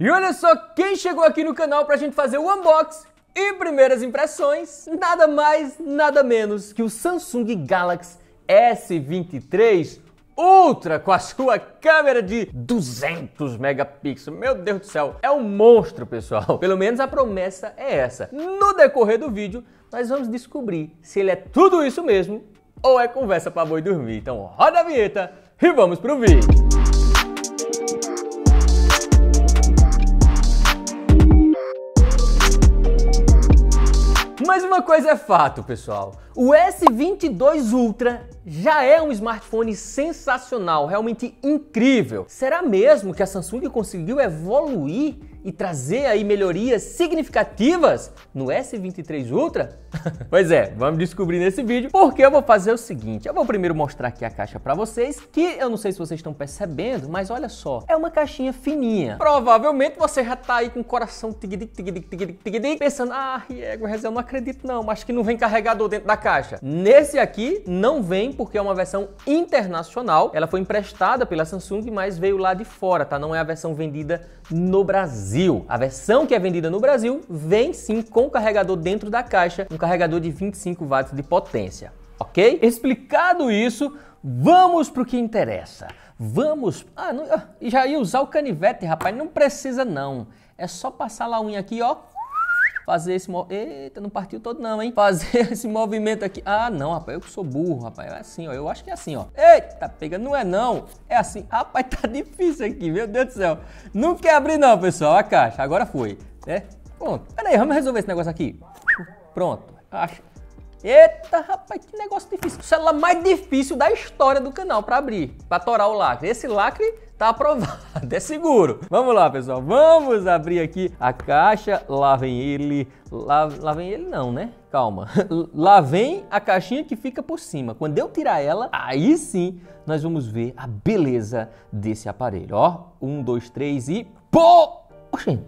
E olha só quem chegou aqui no canal pra gente fazer o unboxing e primeiras impressões, nada mais, nada menos que o Samsung Galaxy S23 Ultra com a sua câmera de 200 megapixels. Meu Deus do céu, é um monstro, pessoal. Pelo menos a promessa é essa. No decorrer do vídeo, nós vamos descobrir se ele é tudo isso mesmo ou é conversa para boi dormir. Então roda a vinheta e vamos pro vídeo. Mas uma coisa é fato, pessoal. O S22 Ultra já é um smartphone sensacional, realmente incrível. Será mesmo que a Samsung conseguiu evoluir e trazer aí melhorias significativas no S23 Ultra? pois é, vamos descobrir nesse vídeo, porque eu vou fazer o seguinte, eu vou primeiro mostrar aqui a caixa para vocês, que eu não sei se vocês estão percebendo, mas olha só, é uma caixinha fininha. Provavelmente você já tá aí com o coração tigric, tigric, tigric, tigric, pensando, ah, Diego, eu não acredito não, acho que não vem carregador dentro da caixa. Nesse aqui não vem, porque é uma versão internacional, ela foi emprestada pela Samsung, mas veio lá de fora, tá? Não é a versão vendida no Brasil. Brasil. A versão que é vendida no Brasil vem sim com o carregador dentro da caixa, um carregador de 25 watts de potência. Ok? Explicado isso, vamos pro que interessa. Vamos. Ah, não... Ah, já ia usar o canivete, rapaz. Não precisa não. É só passar lá a unha aqui, ó fazer esse movimento. Eita, não partiu todo não, hein? Fazer esse movimento aqui. Ah, não, rapaz, eu que sou burro, rapaz. É assim, ó. Eu acho que é assim, ó. Eita, pega, não é não. É assim. Rapaz, tá difícil aqui, meu Deus do céu. Não quer abrir não, pessoal, a caixa. Agora foi, né? Pronto. Pera aí, vamos resolver esse negócio aqui. Pronto. Acho. Eita, rapaz, que negócio difícil. O celular mais difícil da história do canal para abrir, para torar o lacre. Esse lacre Tá aprovado, é seguro. Vamos lá, pessoal. Vamos abrir aqui a caixa. Lá vem ele. Lá, lá vem ele não, né? Calma. Lá vem a caixinha que fica por cima. Quando eu tirar ela, aí sim nós vamos ver a beleza desse aparelho. Ó, um, dois, três e... Pô! Oxi,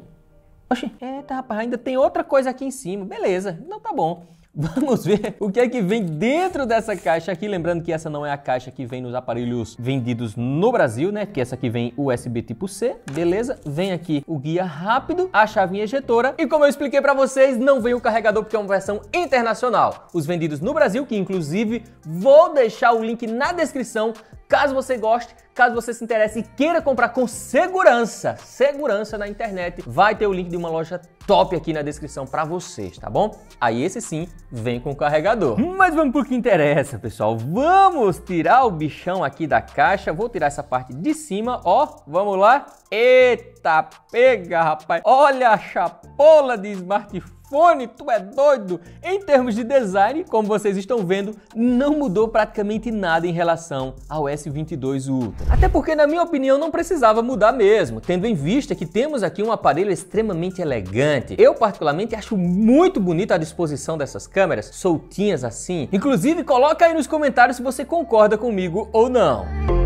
Oxê. Eita, rapaz, ainda tem outra coisa aqui em cima. Beleza, não tá bom. Vamos ver o que é que vem dentro dessa caixa aqui. Lembrando que essa não é a caixa que vem nos aparelhos vendidos no Brasil, né? Que essa aqui vem USB tipo C, beleza? Vem aqui o guia rápido, a chavinha ejetora. E como eu expliquei para vocês, não vem o carregador porque é uma versão internacional. Os vendidos no Brasil, que inclusive vou deixar o link na descrição, Caso você goste, caso você se interesse e queira comprar com segurança, segurança na internet, vai ter o link de uma loja top aqui na descrição para vocês, tá bom? Aí esse sim vem com o carregador. Mas vamos pro que interessa, pessoal. Vamos tirar o bichão aqui da caixa. Vou tirar essa parte de cima, ó. Vamos lá. Eita, pega, rapaz. Olha a chapola de smartphone iPhone, tu é doido? Em termos de design, como vocês estão vendo, não mudou praticamente nada em relação ao S22 Ultra. Até porque, na minha opinião, não precisava mudar mesmo, tendo em vista que temos aqui um aparelho extremamente elegante. Eu, particularmente, acho muito bonita a disposição dessas câmeras, soltinhas assim. Inclusive, coloca aí nos comentários se você concorda comigo ou não.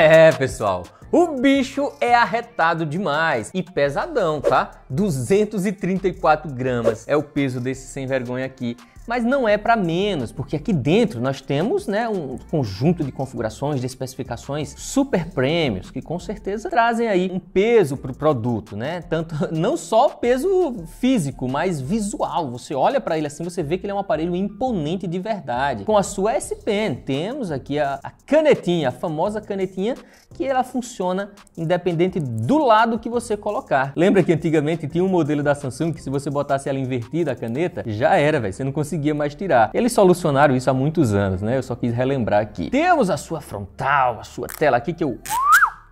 É, pessoal, o bicho é arretado demais e pesadão, tá? 234 gramas é o peso desse sem vergonha aqui mas não é para menos, porque aqui dentro nós temos né, um conjunto de configurações, de especificações super prêmios, que com certeza trazem aí um peso para o produto, né? Tanto não só peso físico, mas visual. Você olha para ele assim, você vê que ele é um aparelho imponente de verdade. Com a sua S Pen, temos aqui a, a canetinha, a famosa canetinha, que ela funciona independente do lado que você colocar. Lembra que antigamente tinha um modelo da Samsung que se você botasse ela invertida a caneta, já era, velho, você não conseguia conseguia mais tirar. Eles solucionaram isso há muitos anos, né? Eu só quis relembrar aqui. Temos a sua frontal, a sua tela aqui que eu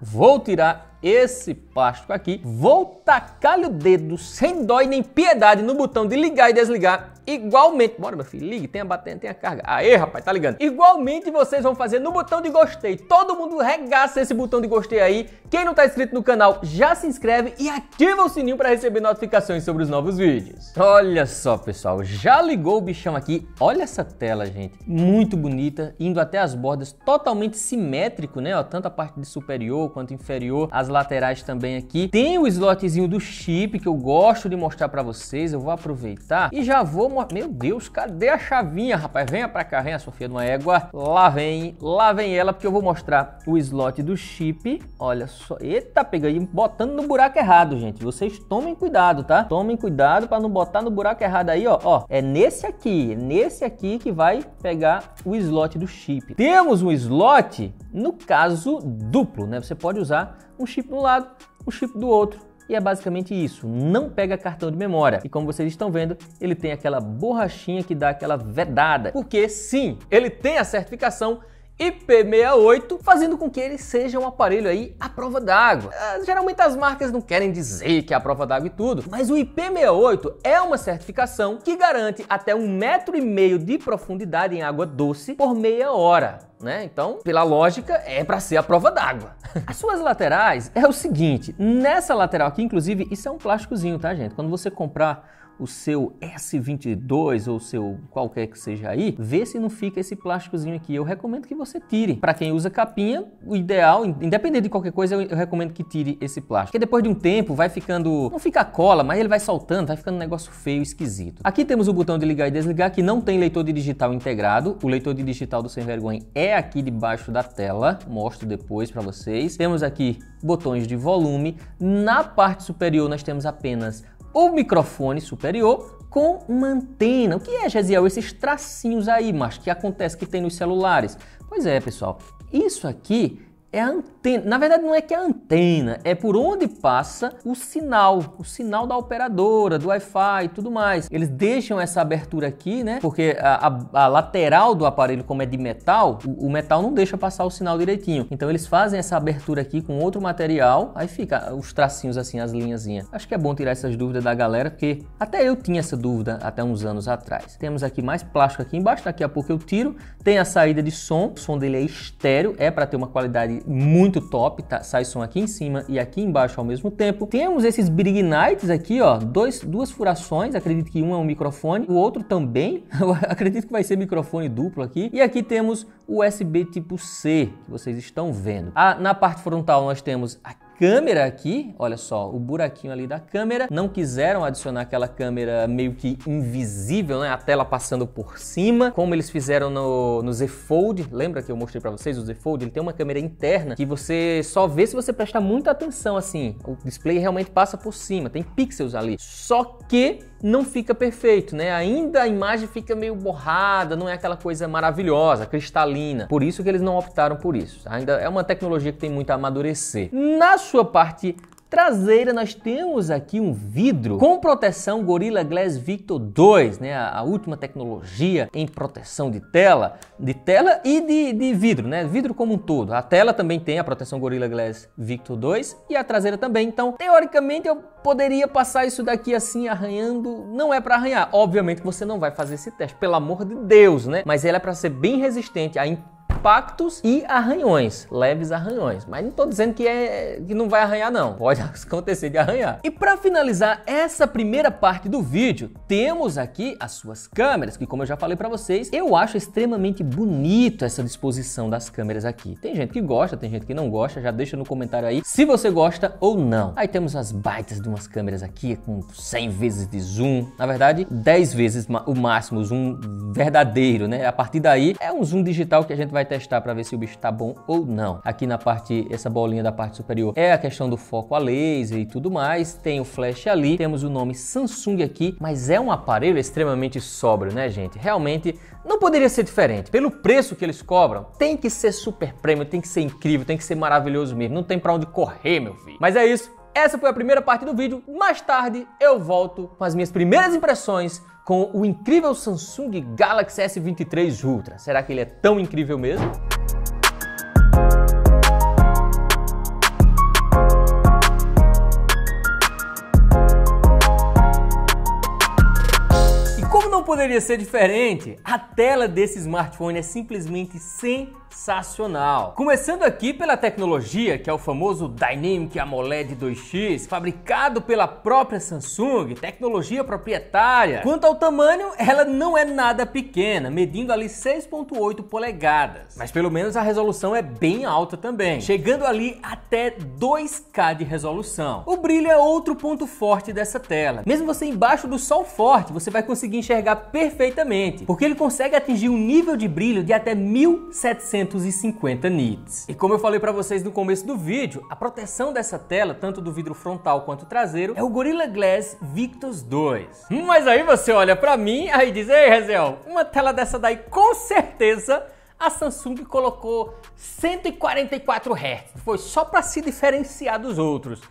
vou tirar esse plástico aqui, vou tacar o dedo sem dó e nem piedade no botão de ligar e desligar Igualmente, bora meu filho, ligue, tem a bateria, tem a carga. Aê, rapaz, tá ligando. Igualmente vocês vão fazer no botão de gostei. Todo mundo regaça esse botão de gostei aí. Quem não tá inscrito no canal, já se inscreve e ativa o sininho para receber notificações sobre os novos vídeos. Olha só, pessoal, já ligou o bichão aqui. Olha essa tela, gente. Muito bonita, indo até as bordas, totalmente simétrico, né? Ó, tanto a parte de superior quanto inferior, as laterais também aqui. Tem o slotzinho do chip que eu gosto de mostrar para vocês. Eu vou aproveitar e já vou uma... Meu Deus, cadê a chavinha, rapaz? Venha pra cá, venha, Sofia, de uma égua. Lá vem, lá vem ela, porque eu vou mostrar o slot do chip. Olha só. Eita, peguei, botando no buraco errado, gente. Vocês tomem cuidado, tá? Tomem cuidado pra não botar no buraco errado aí, ó. Ó, é nesse aqui, é nesse aqui que vai pegar o slot do chip. Temos um slot, no caso, duplo, né? Você pode usar um chip de um lado, um chip do outro e é basicamente isso, não pega cartão de memória. E como vocês estão vendo, ele tem aquela borrachinha que dá aquela vedada. Porque sim, ele tem a certificação IP68, fazendo com que ele seja um aparelho aí à prova d'água. Ah, geralmente as marcas não querem dizer que é à prova d'água e tudo, mas o IP68 é uma certificação que garante até um metro e meio de profundidade em água doce por meia hora. Né? Então, pela lógica, é para ser a prova d'água. As suas laterais é o seguinte, nessa lateral aqui, inclusive, isso é um plásticozinho, tá, gente? Quando você comprar o seu S22 ou seu qualquer que seja aí, vê se não fica esse plásticozinho aqui. Eu recomendo que você tire. Para quem usa capinha, o ideal, independente de qualquer coisa, eu, recomendo que tire esse plástico. Porque depois de um tempo vai ficando, não fica cola, mas ele vai soltando, vai ficando um negócio feio, esquisito. Aqui temos o botão de ligar e desligar que não tem leitor de digital integrado. O leitor de digital do Sem Vergonha é aqui debaixo da tela. Mostro depois para vocês. Temos aqui botões de volume. Na parte superior nós temos apenas o microfone superior com uma antena. O que é, Gesiel? Esses tracinhos aí, mas que acontece que tem nos celulares. Pois é, pessoal. Isso aqui é a antena. Na verdade, não é que é a antena, é por onde passa o sinal, o sinal da operadora, do Wi-Fi e tudo mais. Eles deixam essa abertura aqui, né? Porque a, a, a lateral do aparelho, como é de metal, o, o, metal não deixa passar o sinal direitinho. Então eles fazem essa abertura aqui com outro material, aí fica os tracinhos assim, as linhazinhas. Acho que é bom tirar essas dúvidas da galera, porque até eu tinha essa dúvida até uns anos atrás. Temos aqui mais plástico aqui embaixo, daqui a pouco eu tiro. Tem a saída de som, o som dele é estéreo, é para ter uma qualidade muito top, tá? sai som aqui em cima e aqui embaixo ao mesmo tempo. Temos esses Brig aqui, ó, dois, duas furações, acredito que um é um microfone, o outro também, acredito que vai ser microfone duplo aqui. E aqui temos USB tipo C, que vocês estão vendo. Ah, na parte frontal nós temos aqui câmera aqui, olha só, o buraquinho ali da câmera, não quiseram adicionar aquela câmera meio que invisível, né? A tela passando por cima, como eles fizeram no, no Z Fold, lembra que eu mostrei para vocês o Z Fold? Ele tem uma câmera interna que você só vê se você prestar muita atenção, assim, o display realmente passa por cima, tem pixels ali. Só que não fica perfeito, né? Ainda a imagem fica meio borrada, não é aquela coisa maravilhosa, cristalina. Por isso que eles não optaram por isso. Ainda é uma tecnologia que tem muito a amadurecer. Na sua parte Traseira, nós temos aqui um vidro com proteção Gorilla Glass Victor 2, né? A, última tecnologia em proteção de tela, de tela e de, de, vidro, né? Vidro como um todo. A tela também tem a proteção Gorilla Glass Victor 2 e a traseira também. Então, teoricamente, eu poderia passar isso daqui assim, arranhando. Não é para arranhar. Obviamente, você não vai fazer esse teste, pelo amor de Deus, né? Mas ela é para ser bem resistente a impactos e arranhões, leves arranhões. Mas não estou dizendo que, é, que não vai arranhar não, pode acontecer de arranhar. E para finalizar essa primeira parte do vídeo, temos aqui as suas câmeras, que como eu já falei para vocês, eu acho extremamente bonito essa disposição das câmeras aqui. Tem gente que gosta, tem gente que não gosta, já deixa no comentário aí se você gosta ou não. Aí temos as baitas de umas câmeras aqui com 100 vezes de zoom, na verdade 10 vezes o máximo zoom verdadeiro, né? A partir daí é um zoom digital que a gente vai ter testar para ver se o bicho tá bom ou não. Aqui na parte, essa bolinha da parte superior é a questão do foco a laser e tudo mais. Tem o flash ali, temos o nome Samsung aqui, mas é um aparelho extremamente sóbrio, né, gente? Realmente não poderia ser diferente. Pelo preço que eles cobram, tem que ser super prêmio, tem que ser incrível, tem que ser maravilhoso mesmo. Não tem para onde correr, meu filho. Mas é isso. Essa foi a primeira parte do vídeo. Mais tarde eu volto com as minhas primeiras impressões com o incrível Samsung Galaxy S23 Ultra. Será que ele é tão incrível mesmo? E como não poderia ser diferente, a tela desse smartphone é simplesmente sem sensacional. Começando aqui pela tecnologia, que é o famoso Dynamic AMOLED 2X, fabricado pela própria Samsung, tecnologia proprietária. Quanto ao tamanho, ela não é nada pequena, medindo ali 6.8 polegadas, mas pelo menos a resolução é bem alta também, chegando ali até 2K de resolução. O brilho é outro ponto forte dessa tela. Mesmo você embaixo do sol forte, você vai conseguir enxergar perfeitamente, porque ele consegue atingir um nível de brilho de até 1700 650 nits. E como eu falei para vocês no começo do vídeo, a proteção dessa tela, tanto do vidro frontal quanto traseiro, é o Gorilla Glass Victus 2. Mas aí você olha para mim aí diz, ei Rezel, uma tela dessa daí com certeza a Samsung colocou 144 Hz, foi só para se diferenciar dos outros.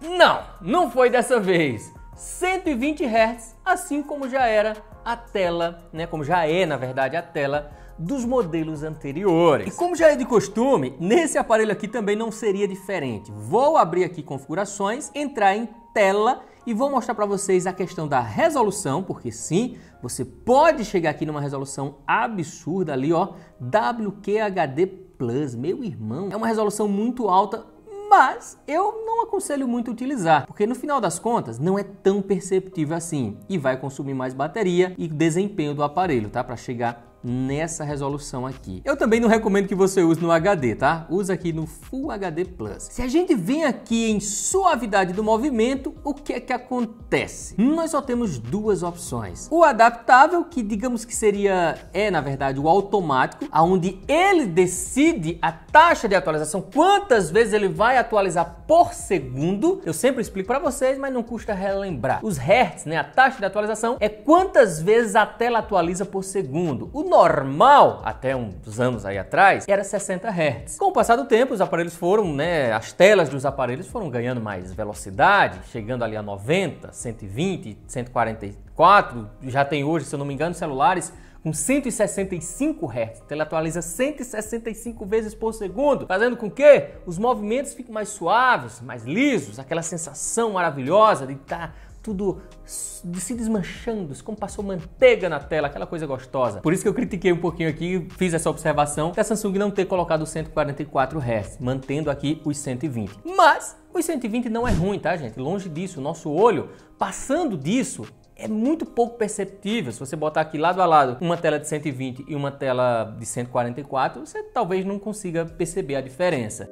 Não, não foi dessa vez. 120 Hz, assim como já era a tela, né, como já é na verdade a tela dos modelos anteriores. E como já é de costume, nesse aparelho aqui também não seria diferente. Vou abrir aqui configurações, entrar em tela e vou mostrar para vocês a questão da resolução, porque sim, você pode chegar aqui numa resolução absurda ali, ó, WQHD Plus, meu irmão. É uma resolução muito alta, mas eu não aconselho muito utilizar, porque no final das contas não é tão perceptível assim e vai consumir mais bateria e desempenho do aparelho, tá? Para chegar nessa resolução aqui. Eu também não recomendo que você use no HD, tá? Usa aqui no Full HD Plus. Se a gente vem aqui em suavidade do movimento, o que é que acontece? Nós só temos duas opções. O adaptável, que digamos que seria, é na verdade o automático, aonde ele decide a taxa de atualização, quantas vezes ele vai atualizar por segundo. Eu sempre explico para vocês, mas não custa relembrar. Os hertz, né, a taxa de atualização é quantas vezes a tela atualiza por segundo. O normal, até uns anos aí atrás, era 60 Hz. Com o passar do tempo, os aparelhos foram, né, as telas dos aparelhos foram ganhando mais velocidade, chegando ali a 90, 120, 144. Já tem hoje, se eu não me engano, celulares com 165 Hz. tela atualiza 165 vezes por segundo, fazendo com que os movimentos fiquem mais suaves, mais lisos, aquela sensação maravilhosa de estar tá tudo se desmanchando, como passou manteiga na tela, aquela coisa gostosa. Por isso que eu critiquei um pouquinho aqui, fiz essa observação da Samsung não ter colocado 144 Hz, mantendo aqui os 120. Mas os 120 não é ruim, tá, gente? Longe disso, o nosso olho passando disso é muito pouco perceptível. Se você botar aqui lado a lado uma tela de 120 e uma tela de 144, você talvez não consiga perceber a diferença.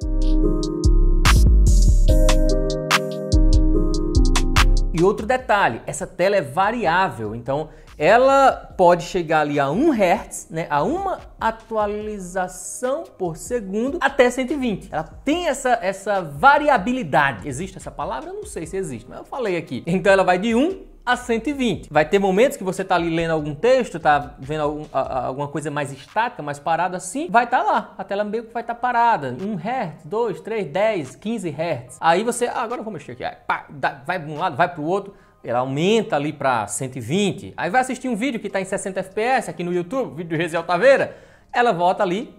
E outro detalhe, essa tela é variável, então ela pode chegar ali a 1 Hz, né, a uma atualização por segundo até 120. Ela tem essa, essa variabilidade. Existe essa palavra? Eu não sei se existe, mas eu falei aqui. Então ela vai de 1 a 120. Vai ter momentos que você tá ali lendo algum texto, tá vendo algum, a, a, alguma coisa mais estática, mais parada assim, vai estar tá lá. A tela meio que vai estar tá parada. 1 Hz, 2, 3, 10, 15 Hz. Aí você, ah, agora eu vou mexer aqui. Aí, pá, dá, vai para um lado, vai para o outro ela aumenta ali para 120, aí vai assistir um vídeo que está em 60 fps aqui no YouTube, vídeo do Reis Altaveira, ela volta ali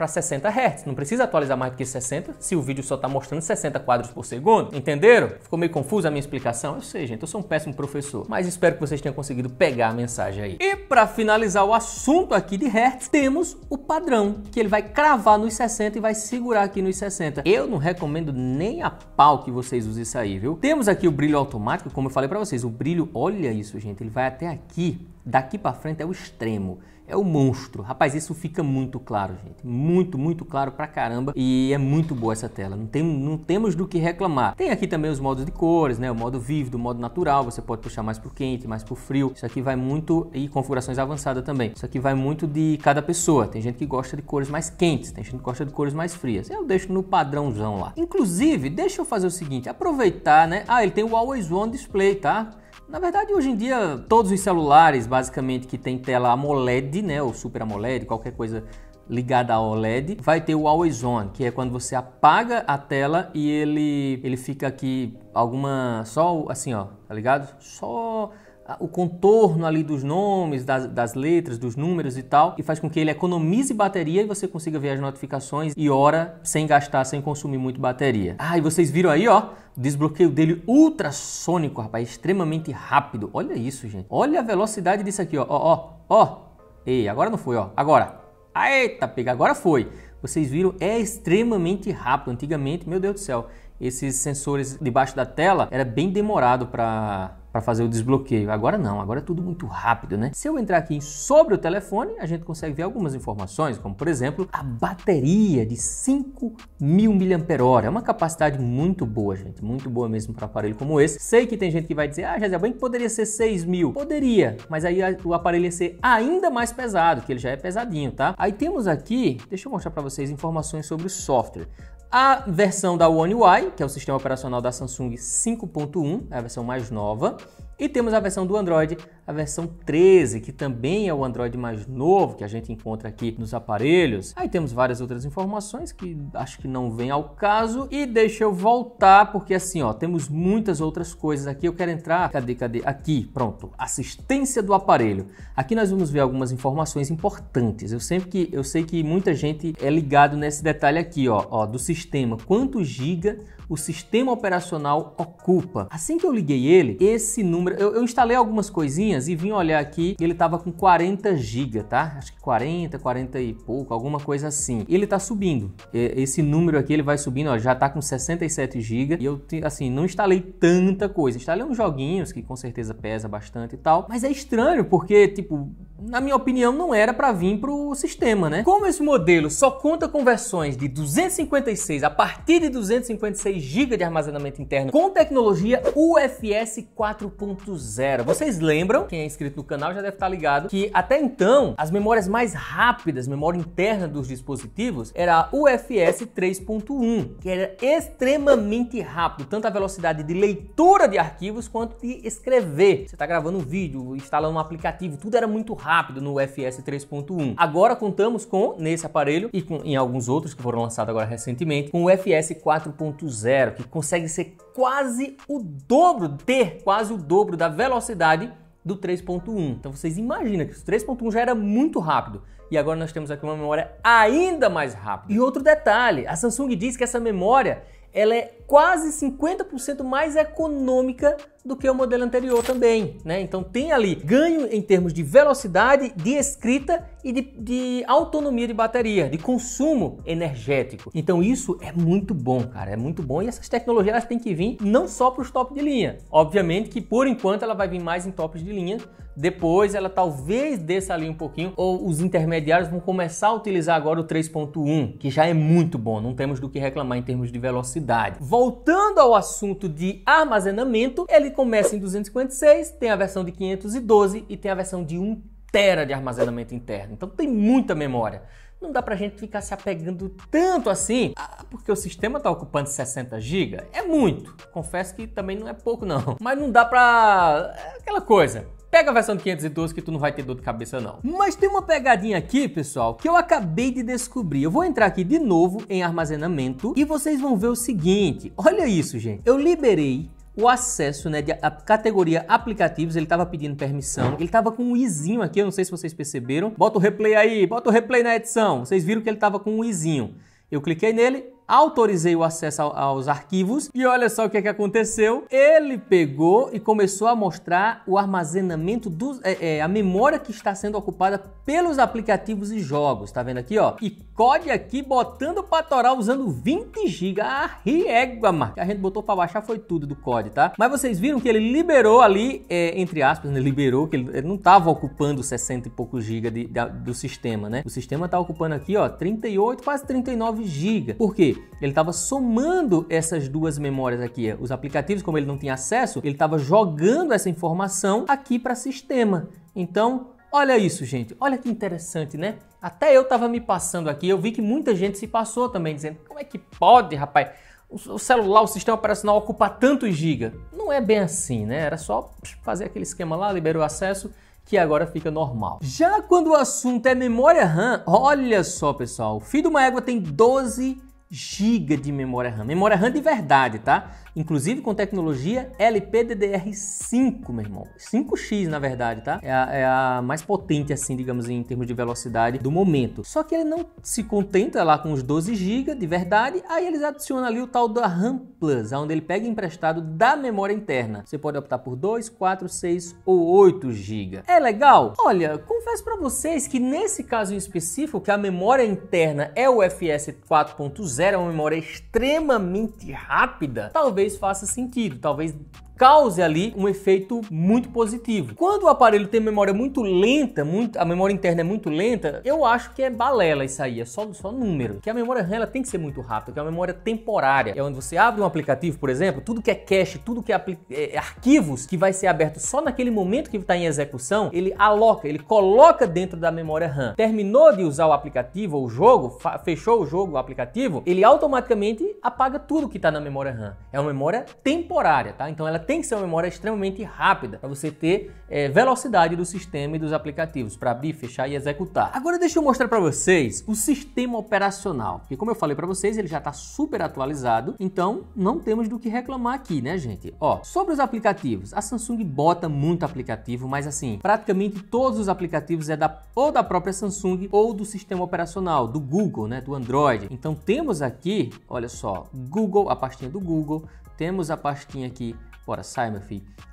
para 60 Hz. Não precisa atualizar mais do que 60 se o vídeo só está mostrando 60 quadros por segundo. Entenderam? Ficou meio confusa a minha explicação? Eu sei, gente, eu sou um péssimo professor, mas espero que vocês tenham conseguido pegar a mensagem aí. E para finalizar o assunto aqui de Hertz, temos o padrão, que ele vai cravar nos 60 e vai segurar aqui nos 60. Eu não recomendo nem a pau que vocês usem isso aí, viu? Temos aqui o brilho automático, como eu falei para vocês, o brilho, olha isso, gente, ele vai até aqui, daqui para frente é o extremo é o monstro. Rapaz, isso fica muito claro, gente. Muito, muito claro pra caramba. E é muito boa essa tela. Não, tem, não temos do que reclamar. Tem aqui também os modos de cores, né? O modo vívido, o modo natural. Você pode puxar mais pro quente, mais pro frio. Isso aqui vai muito... E configurações avançadas também. Isso aqui vai muito de cada pessoa. Tem gente que gosta de cores mais quentes. Tem gente que gosta de cores mais frias. Eu deixo no padrãozão lá. Inclusive, deixa eu fazer o seguinte. Aproveitar, né? Ah, ele tem o Always On Display, tá? Na verdade, hoje em dia, todos os celulares, basicamente, que tem tela AMOLED, né, ou Super AMOLED, qualquer coisa ligada a OLED, vai ter o Always On, que é quando você apaga a tela e ele, ele fica aqui alguma... só, assim, ó, tá ligado? Só o contorno ali dos nomes, das, das, letras, dos números e tal, e faz com que ele economize bateria e você consiga ver as notificações e hora sem gastar, sem consumir muito bateria. Ah, e vocês viram aí, ó, o desbloqueio dele ultrassônico, rapaz, extremamente rápido. Olha isso, gente. Olha a velocidade disso aqui, ó, ó, ó, ó. Ei, agora não foi, ó. Agora. Eita, pega, agora foi. Vocês viram, é extremamente rápido. Antigamente, meu Deus do céu, esses sensores debaixo da tela era bem demorado para para fazer o desbloqueio. Agora não, agora é tudo muito rápido, né? Se eu entrar aqui sobre o telefone, a gente consegue ver algumas informações, como por exemplo, a bateria de 5.000 mil mAh. É uma capacidade muito boa, gente, muito boa mesmo para um aparelho como esse. Sei que tem gente que vai dizer, ah, José, bem que poderia ser 6.000. mil. Poderia, mas aí o aparelho ia ser ainda mais pesado, que ele já é pesadinho, tá? Aí temos aqui, deixa eu mostrar para vocês informações sobre o software. A versão da One UI, que é o sistema operacional da Samsung 5.1, é a versão mais nova, e temos a versão do Android a versão 13, que também é o Android mais novo que a gente encontra aqui nos aparelhos. Aí temos várias outras informações que acho que não vem ao caso e deixa eu voltar porque assim, ó, temos muitas outras coisas aqui. Eu quero entrar, cadê, cadê? Aqui, pronto. Assistência do aparelho. Aqui nós vamos ver algumas informações importantes. Eu sempre que eu sei que muita gente é ligado nesse detalhe aqui, ó, ó do sistema, quantos giga o sistema operacional ocupa. Assim que eu liguei ele, esse número, eu, eu instalei algumas coisinhas e vim olhar aqui, ele tava com 40 GB, tá? Acho que 40, 40 e pouco, alguma coisa assim. Ele tá subindo. Esse número aqui ele vai subindo, ó, já tá com 67 GB e eu assim, não instalei tanta coisa. Instalei uns joguinhos que com certeza pesa bastante e tal, mas é estranho porque tipo, na minha opinião não era para vir pro sistema, né? Como esse modelo só conta com versões de 256 a partir de 256 GB de armazenamento interno com tecnologia UFS 4.0. Vocês lembram lembram, quem é inscrito no canal já deve estar tá ligado, que até então as memórias mais rápidas, memória interna dos dispositivos, era a UFS 3.1, que era extremamente rápido, tanto a velocidade de leitura de arquivos quanto de escrever. Você está gravando um vídeo, instalando um aplicativo, tudo era muito rápido no UFS 3.1. Agora contamos com, nesse aparelho e com, em alguns outros que foram lançados agora recentemente, com o UFS 4.0, que consegue ser quase o dobro, ter quase o dobro da velocidade do 3.1. Então vocês imaginam que o 3.1 já era muito rápido e agora nós temos aqui uma memória ainda mais rápida. E outro detalhe, a Samsung diz que essa memória ela é quase 50% mais econômica do que o modelo anterior também, né? Então tem ali ganho em termos de velocidade, de escrita e de, de, autonomia de bateria, de consumo energético. Então isso é muito bom, cara, é muito bom. E essas tecnologias elas têm que vir não só para os top de linha. Obviamente que por enquanto ela vai vir mais em tops de linha. Depois ela talvez desça ali um pouquinho, ou os intermediários vão começar a utilizar agora o 3.1, que já é muito bom. Não temos do que reclamar em termos de velocidade. Vol voltando ao assunto de armazenamento, ele começa em 256, tem a versão de 512 e tem a versão de 1 tera de armazenamento interno. Então tem muita memória. Não dá pra gente ficar se apegando tanto assim, ah, porque o sistema tá ocupando 60 GB. É muito. Confesso que também não é pouco não. Mas não dá pra é aquela coisa Pega a versão 512 que tu não vai ter dor de cabeça não. Mas tem uma pegadinha aqui, pessoal, que eu acabei de descobrir. Eu vou entrar aqui de novo em armazenamento e vocês vão ver o seguinte. Olha isso, gente. Eu liberei o acesso né, de a categoria aplicativos, ele estava pedindo permissão, ele estava com um izinho aqui, eu não sei se vocês perceberam. Bota o replay aí, bota o replay na edição. Vocês viram que ele estava com um izinho. Eu cliquei nele, autorizei o acesso aos arquivos e olha só o que, é que aconteceu. Ele pegou e começou a mostrar o armazenamento, dos, é, é, a memória que está sendo ocupada pelos aplicativos e jogos, tá vendo aqui, ó? E Code aqui botando para torar usando 20 GB. Ah, riegua, mano. Que a gente botou para baixar foi tudo do Code, tá? Mas vocês viram que ele liberou ali, é, entre aspas, né? liberou, que ele, ele não estava ocupando 60 e poucos GB do sistema, né? O sistema está ocupando aqui, ó, 38, quase 39 GB. Por quê? ele estava somando essas duas memórias aqui. É, os aplicativos, como ele não tinha acesso, ele estava jogando essa informação aqui para sistema. Então, olha isso, gente. Olha que interessante, né? Até eu estava me passando aqui. Eu vi que muita gente se passou também, dizendo: como é que pode, rapaz? o celular, o sistema operacional ocupa tantos giga. Não é bem assim, né? Era só fazer aquele esquema lá, liberou o acesso, que agora fica normal. Já quando o assunto é memória RAM, olha só, pessoal, o fio de uma égua tem 12 GB de memória RAM. Memória RAM de verdade, tá? inclusive com tecnologia LPDDR5, meu irmão. 5X, na verdade, tá? É a, é a, mais potente, assim, digamos, em termos de velocidade do momento. Só que ele não se contenta lá com os 12 GB de verdade, aí eles adicionam ali o tal da RAM Plus, onde ele pega emprestado da memória interna. Você pode optar por 2, 4, 6 ou 8 GB. É legal? Olha, confesso para vocês que nesse caso em específico, que a memória interna é o FS 4.0, é uma memória extremamente rápida, talvez talvez faça sentido, talvez cause ali um efeito muito positivo. Quando o aparelho tem memória muito lenta, muito, a memória interna é muito lenta, eu acho que é balela isso aí, é só, só número. Que a memória RAM ela tem que ser muito rápida, que é uma memória temporária. É onde você abre um aplicativo, por exemplo, tudo que é cache, tudo que é, é, é arquivos que vai ser aberto só naquele momento que está em execução, ele aloca, ele coloca dentro da memória RAM. Terminou de usar o aplicativo ou o jogo, fechou o jogo, o aplicativo, ele automaticamente apaga tudo que está na memória RAM. É uma memória temporária, tá? Então ela tem que ser uma memória extremamente rápida para você ter é, velocidade do sistema e dos aplicativos para abrir, fechar e executar. Agora deixa eu mostrar para vocês o sistema operacional, porque como eu falei para vocês, ele já está super atualizado, então não temos do que reclamar aqui, né, gente? Ó, sobre os aplicativos, a Samsung bota muito aplicativo, mas assim, praticamente todos os aplicativos é da ou da própria Samsung ou do sistema operacional do Google, né, do Android. Então temos aqui, olha só, Google, a pastinha do Google, temos a pastinha aqui Ora, sai, meu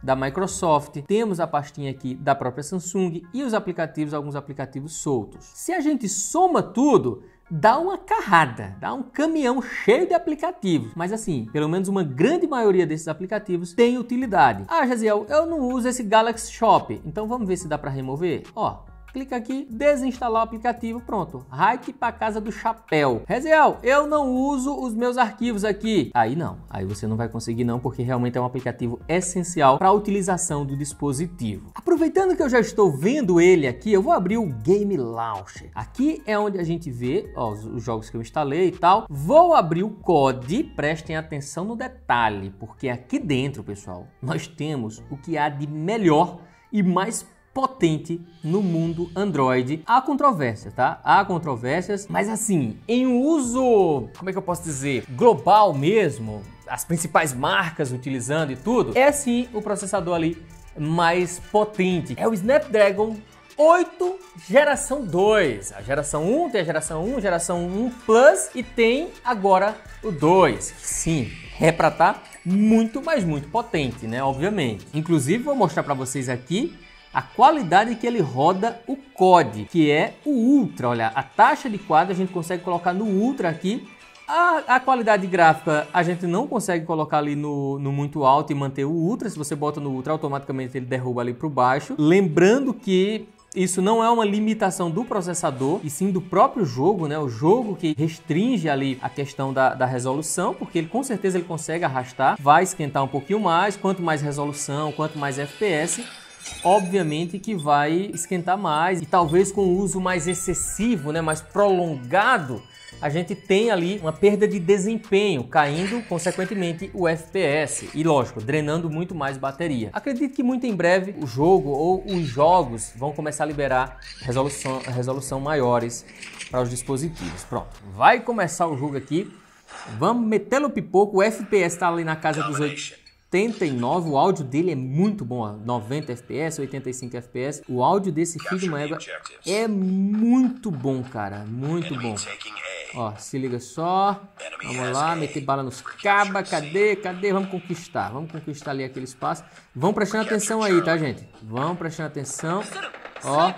Da Microsoft, temos a pastinha aqui da própria Samsung e os aplicativos, alguns aplicativos soltos. Se a gente soma tudo, dá uma carrada, dá um caminhão cheio de aplicativos. Mas assim, pelo menos uma grande maioria desses aplicativos tem utilidade. Ah, Jaziel, eu não uso esse Galaxy Shop, então vamos ver se dá para remover? Ó, clica aqui, desinstalar o aplicativo, pronto. Hike para casa do chapéu. Reziel, eu não uso os meus arquivos aqui. Aí não, aí você não vai conseguir não, porque realmente é um aplicativo essencial para a utilização do dispositivo. Aproveitando que eu já estou vendo ele aqui, eu vou abrir o Game Launcher. Aqui é onde a gente vê ó, os jogos que eu instalei e tal. Vou abrir o COD, prestem atenção no detalhe, porque aqui dentro, pessoal, nós temos o que há de melhor e mais potente no mundo Android. Há controvérsia, tá? Há controvérsias, mas assim, em uso, como é que eu posso dizer, global mesmo, as principais marcas utilizando e tudo, é sim o processador ali mais potente. É o Snapdragon 8 geração 2. A geração 1 tem a geração 1, geração 1 Plus e tem agora o 2. Sim, é para tá muito, mas muito potente, né? Obviamente. Inclusive, vou mostrar para vocês aqui a qualidade que ele roda o COD, que é o Ultra. Olha, a taxa de quadro a gente consegue colocar no Ultra aqui. A, a qualidade gráfica a gente não consegue colocar ali no, no, muito alto e manter o Ultra. Se você bota no Ultra, automaticamente ele derruba ali para baixo. Lembrando que isso não é uma limitação do processador, e sim do próprio jogo, né? O jogo que restringe ali a questão da, da, resolução, porque ele com certeza ele consegue arrastar, vai esquentar um pouquinho mais, quanto mais resolução, quanto mais FPS, obviamente que vai esquentar mais e talvez com o uso mais excessivo, né, mais prolongado, a gente tem ali uma perda de desempenho, caindo consequentemente o FPS e lógico, drenando muito mais bateria. Acredito que muito em breve o jogo ou os jogos vão começar a liberar resolução, resolução maiores para os dispositivos. Pronto, vai começar o jogo aqui. Vamos meter lo pipoco, o FPS está ali na casa dos 8 79, o áudio dele é muito bom, ó, 90 fps, 85 fps. O áudio desse filho é muito bom, cara, muito bom. Ó, se liga só. Vamos lá, meter bala nos cabas, cadê? Cadê? Vamos conquistar. Vamos conquistar ali aquele espaço. Vão prestando atenção aí, tá, gente? Vão prestando atenção. Ó.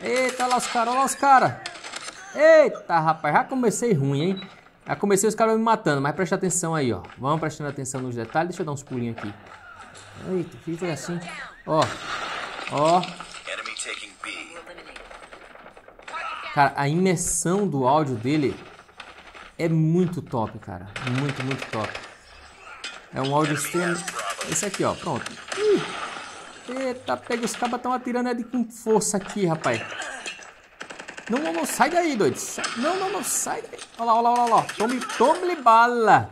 Eita, lá os caras, lá os caras. Eita, rapaz, já comecei ruim, hein? Já comecei os caras me matando, mas presta atenção aí, ó. Vamos prestando atenção nos detalhes. Deixa eu dar uns pulinhos aqui. Eita, fica é assim. Ó. Ó. Cara, a imersão do áudio dele é muito top, cara. Muito, muito top. É um áudio extremo. Esse aqui, ó. Pronto. Ih. Eita, pega. Os cabos, estão atirando é de com força aqui, rapaz. Não, não, não, sai daí, doido. não, não, não, sai daí. Olha lá, olha lá, olha lá. Tome, tome bala.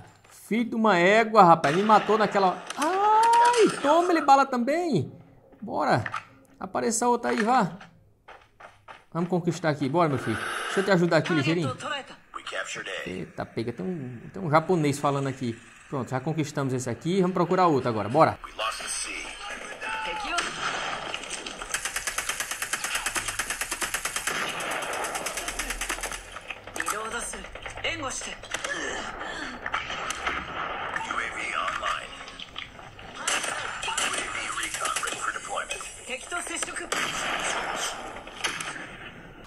Filho de uma égua, rapaz. Me matou naquela... Ai, tome bala também. Bora. Apareça outra aí, vá. Vamos conquistar aqui. Bora, meu filho. Deixa eu te ajudar aqui ligeirinho. Eita, pega. Tem um, tem um japonês falando aqui. Pronto, já conquistamos esse aqui. Vamos procurar outro agora. Bora. 援護して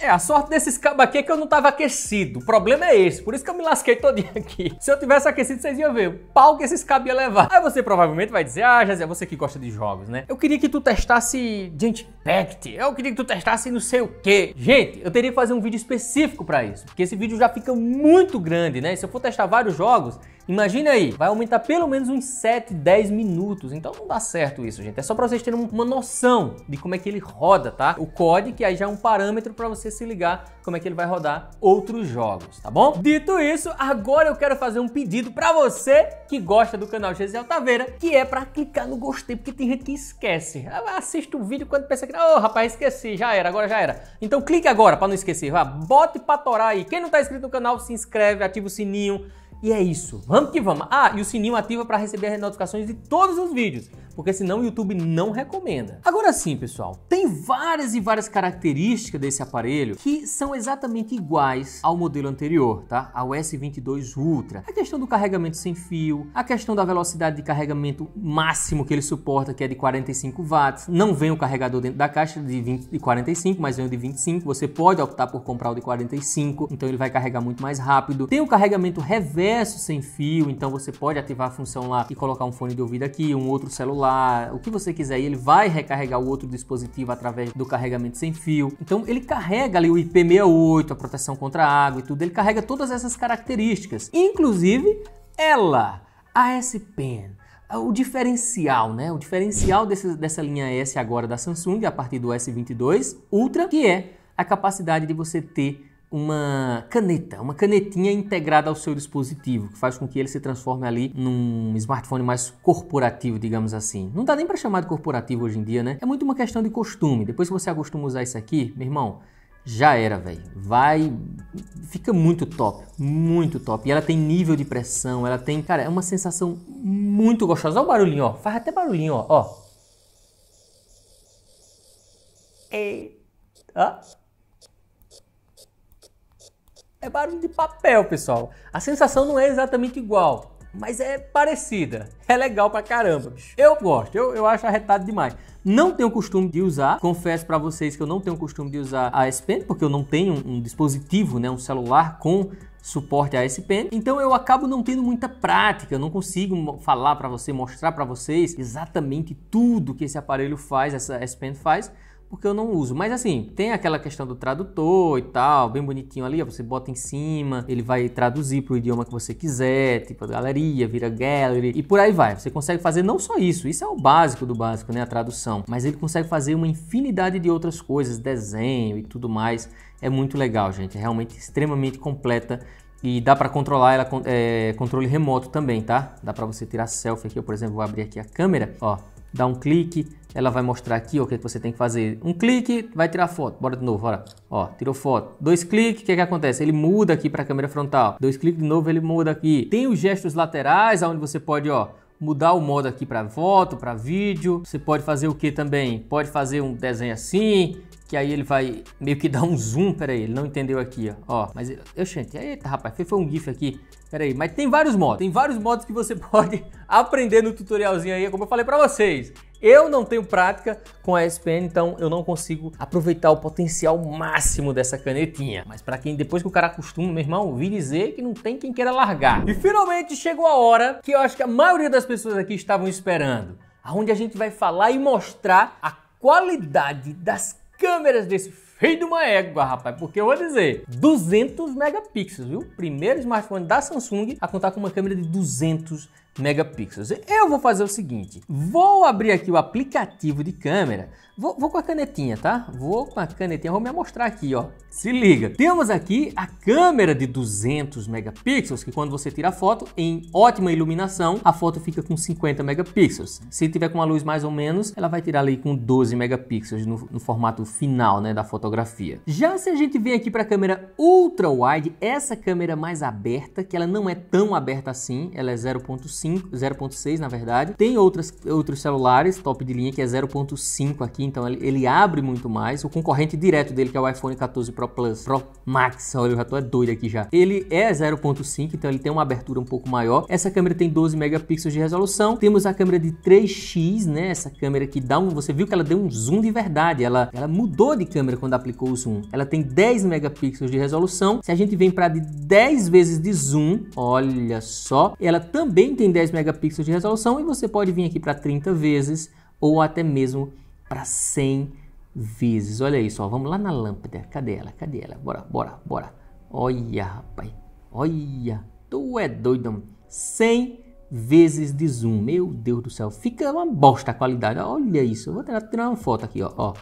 É, a sorte desses cabos aqui é que eu não tava aquecido. O problema é esse, por isso que eu me lasquei todinho aqui. Se eu tivesse aquecido, vocês iam ver o pau que esses cabos iam levar. Aí você provavelmente vai dizer, ah, Jazé, você que gosta de jogos, né? Eu queria que tu testasse Genshin Impact, eu queria que tu testasse não sei o quê. Gente, eu teria que fazer um vídeo específico pra isso, porque esse vídeo já fica muito grande, né? Se eu for testar vários jogos, Imagina aí, vai aumentar pelo menos uns 7, 10 minutos. Então não dá certo isso, gente. É só para vocês terem uma noção de como é que ele roda, tá? O COD, que aí já é um parâmetro para você se ligar como é que ele vai rodar outros jogos, tá bom? Dito isso, agora eu quero fazer um pedido para você que gosta do canal Gesiel Taveira, que é para clicar no gostei, porque tem gente que esquece. Assiste o vídeo quando pensa que, ô oh, rapaz, esqueci, já era, agora já era. Então clique agora para não esquecer, vá, bote pra torar aí. Quem não tá inscrito no canal, se inscreve, ativa o sininho, e é isso. Vamos que vamos. Ah, e o sininho ativa para receber as notificações de todos os vídeos, porque senão o YouTube não recomenda. Agora sim, pessoal, tem várias e várias características desse aparelho que são exatamente iguais ao modelo anterior, tá? Ao S22 Ultra. A questão do carregamento sem fio, a questão da velocidade de carregamento máximo que ele suporta, que é de 45 watts. Não vem o carregador dentro da caixa de, 20, de 45, mas vem o de 25. Você pode optar por comprar o de 45, então ele vai carregar muito mais rápido. Tem o carregamento reverso acesso sem fio, então você pode ativar a função lá e colocar um fone de ouvido aqui, um outro celular, o que você quiser, e ele vai recarregar o outro dispositivo através do carregamento sem fio. Então ele carrega ali o IP68, a proteção contra a água e tudo, ele carrega todas essas características, inclusive ela, a S Pen o diferencial, né? O diferencial desse, dessa linha S agora da Samsung, a partir do S22 Ultra, que é a capacidade de você ter uma caneta, uma canetinha integrada ao seu dispositivo, que faz com que ele se transforme ali num smartphone mais corporativo, digamos assim. Não dá nem para chamar de corporativo hoje em dia, né? É muito uma questão de costume. Depois que você acostuma a usar isso aqui, meu irmão, já era, velho. Vai. Fica muito top, muito top. E ela tem nível de pressão, ela tem. Cara, é uma sensação muito gostosa. Olha o barulhinho, ó. Faz até barulhinho, ó. ó. É é barulho de papel, pessoal. A sensação não é exatamente igual, mas é parecida. É legal pra caramba, bicho. Eu gosto, eu, eu acho arretado demais. Não tenho costume de usar, confesso para vocês que eu não tenho costume de usar a S Pen, porque eu não tenho um, dispositivo, né, um celular com suporte a S Pen. Então eu acabo não tendo muita prática, eu não consigo falar para você, mostrar para vocês exatamente tudo que esse aparelho faz, essa S Pen faz porque eu não uso. Mas assim, tem aquela questão do tradutor e tal, bem bonitinho ali, ó, você bota em cima, ele vai traduzir para o idioma que você quiser, tipo galeria, vira gallery e por aí vai. Você consegue fazer não só isso, isso é o básico do básico, né, a tradução, mas ele consegue fazer uma infinidade de outras coisas, desenho e tudo mais. É muito legal, gente, é realmente extremamente completa e dá para controlar ela é, controle remoto também, tá? Dá para você tirar selfie aqui, eu, por exemplo, vou abrir aqui a câmera, ó, dá um clique, ela vai mostrar aqui ó, o que, que você tem que fazer. Um clique, vai tirar foto. Bora de novo, bora. Ó, tirou foto. Dois cliques, o que, que acontece? Ele muda aqui para a câmera frontal. Dois cliques de novo, ele muda aqui. Tem os gestos laterais, onde você pode, ó, mudar o modo aqui para foto, para vídeo. Você pode fazer o que também? Pode fazer um desenho assim, que aí ele vai meio que dar um zoom. Pera aí, ele não entendeu aqui, ó. ó mas eu, gente, eita rapaz, foi, foi um GIF aqui. Pera aí, mas tem vários modos. Tem vários modos que você pode aprender no tutorialzinho aí, como eu falei para vocês. Eu não tenho prática com a SPN, então eu não consigo aproveitar o potencial máximo dessa canetinha. Mas para quem depois que o cara acostuma, meu irmão, ouvi dizer que não tem quem queira largar. E finalmente chegou a hora que eu acho que a maioria das pessoas aqui estavam esperando, aonde a gente vai falar e mostrar a qualidade das câmeras desse filho de uma égua, rapaz, porque eu vou dizer, 200 megapixels, viu? Primeiro smartphone da Samsung a contar com uma câmera de 200 megapixels. Eu vou fazer o seguinte, vou abrir aqui o aplicativo de câmera, vou, vou, com a canetinha, tá? Vou com a canetinha, vou me mostrar aqui, ó. Se liga, temos aqui a câmera de 200 megapixels, que quando você tira a foto em ótima iluminação, a foto fica com 50 megapixels. Se tiver com uma luz mais ou menos, ela vai tirar ali com 12 megapixels no, no formato final, né, da fotografia. Já se a gente vem aqui para a câmera ultra wide, essa câmera mais aberta, que ela não é tão aberta assim, ela é 0.5 0.6 na verdade. Tem outras, outros celulares top de linha que é 0.5 aqui, então ele, ele, abre muito mais. O concorrente direto dele que é o iPhone 14 Pro Plus, Pro Max, olha eu já tô é doido aqui já. Ele é 0.5, então ele tem uma abertura um pouco maior. Essa câmera tem 12 megapixels de resolução. Temos a câmera de 3x, né? Essa câmera que dá um, você viu que ela deu um zoom de verdade. Ela, ela mudou de câmera quando aplicou o zoom. Ela tem 10 megapixels de resolução. Se a gente vem para de 10 vezes de zoom, olha só, ela também tem tem 10 megapixels de resolução e você pode vir aqui para 30 vezes ou até mesmo para 100 vezes. Olha isso, ó, vamos lá na lâmpada. Cadê ela? Cadê ela? Bora, bora, bora. Olha, rapaz. Olha, tu é doido. 100 vezes de zoom. Meu Deus do céu, fica uma bosta a qualidade. Olha isso. Eu vou tentar tirar uma foto aqui, ó, ó.